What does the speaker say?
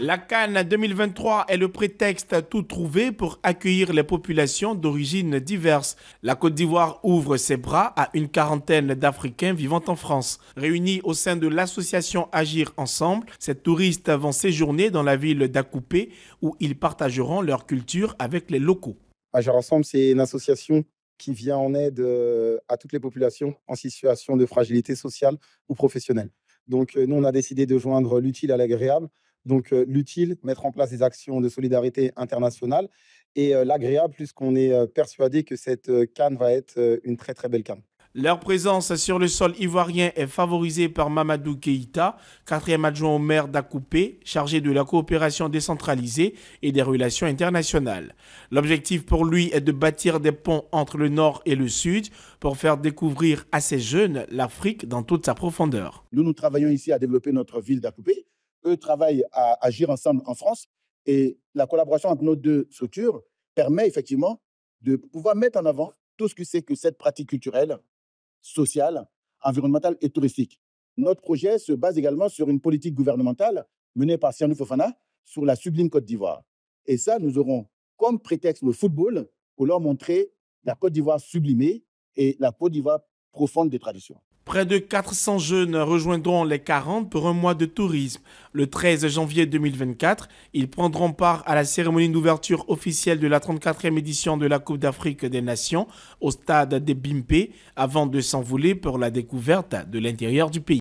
La Cannes 2023 est le prétexte à tout trouvé pour accueillir les populations d'origines diverses. La Côte d'Ivoire ouvre ses bras à une quarantaine d'Africains vivant en France. Réunis au sein de l'association Agir Ensemble, ces touristes vont séjourner dans la ville d'Akoupé où ils partageront leur culture avec les locaux. Agir Ensemble, c'est une association qui vient en aide euh, à toutes les populations en situation de fragilité sociale ou professionnelle. Donc euh, nous, on a décidé de joindre l'utile à l'agréable donc euh, l'utile, mettre en place des actions de solidarité internationale et euh, l'agréable, puisqu'on est euh, persuadé que cette canne va être une très très belle canne. Leur présence sur le sol ivoirien est favorisée par Mamadou Keïta, quatrième adjoint au maire d'Akoupé, chargé de la coopération décentralisée et des relations internationales. L'objectif pour lui est de bâtir des ponts entre le nord et le sud pour faire découvrir à ces jeunes l'Afrique dans toute sa profondeur. Nous, nous travaillons ici à développer notre ville d'Akoupé eux travaillent à agir ensemble en France. Et la collaboration entre nos deux structures permet effectivement de pouvoir mettre en avant tout ce que c'est que cette pratique culturelle, sociale, environnementale et touristique. Notre projet se base également sur une politique gouvernementale menée par Sianou Fofana sur la sublime Côte d'Ivoire. Et ça, nous aurons comme prétexte le football pour leur montrer la Côte d'Ivoire sublimée et la Côte d'Ivoire profonde des traditions. Près de 400 jeunes rejoindront les 40 pour un mois de tourisme. Le 13 janvier 2024, ils prendront part à la cérémonie d'ouverture officielle de la 34e édition de la Coupe d'Afrique des Nations au stade des Bimpe avant de s'envoler pour la découverte de l'intérieur du pays.